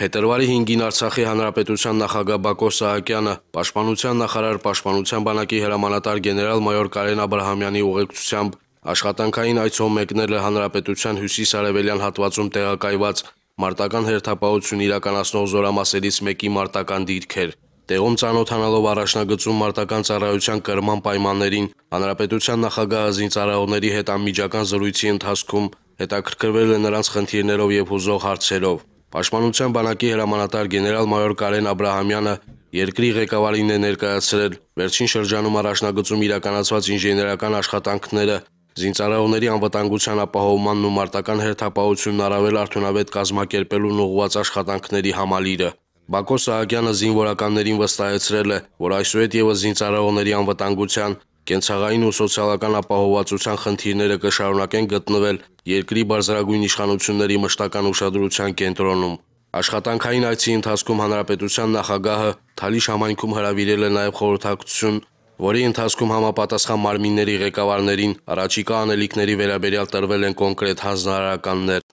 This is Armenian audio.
Փետրվարի 5-ին Արցախի Հանրապետության նախագահ Բակո Սահակյանը Պաշտպանության նախարար Պաշտպանության բանակի հրամանատար գեներալ-մայոր Կարեն Աբ รา համյանի ուղեկցությամբ աշխատանքային այցով մեկնել է Հանրապետության հյուսիս-արևելյան հատվածում տեղակայված մարտական հերթապահություն իրականացնող զորամասերից մեկի մարտական դիրքեր։ Տեղում ցանոթանալով առաջնագծում մարտական ծառայության կրման պայմաններին հանրապետության նախագահը զինծառայողների հետ անմիջական զրույցի ընթացքում հետաքրքրվել է նրանց խնդիրներով եւ հուզող հարցերով։ Պաշտպանության բանակի հրամանատար գեներալ-մայոր Կարեն Աբ รา համյանը երկրի ղեկավարին է ներկայացրել վերջին շրջանում առաջնագծում իրականացված ինժեներական աշխատանքները, զինծառայողների անվտանգության ապահովմանն ու մարտական հերթապահությունն առավել արդյունավետ կազմակերպելուն ուղղված աշխատանքների համալիրը։ Բակո Սահակյանը զինվորականներին վստահեցրել է, որ այսուհետ ևս զինծառայողների անվտանգության Կենցաղային ու սոցիալական ապահովվածության խնդիրները կշարունակեն գտնվել երկրի բարձրագույն իշխանությունների մշտական ուշադրության կենտրոնում։ Աշխատանքային այցի ընթացքում Հանրապետության նախագահը Թալիշ համայնքում հրավիրել է նաև խորհրդակցություն, որի ընթացքում համապատասխան մարմինների ղեկավարներին առաջիկա անելիքների վերաբերյալ տրվել են կոնկրետ հանձնարարականներ։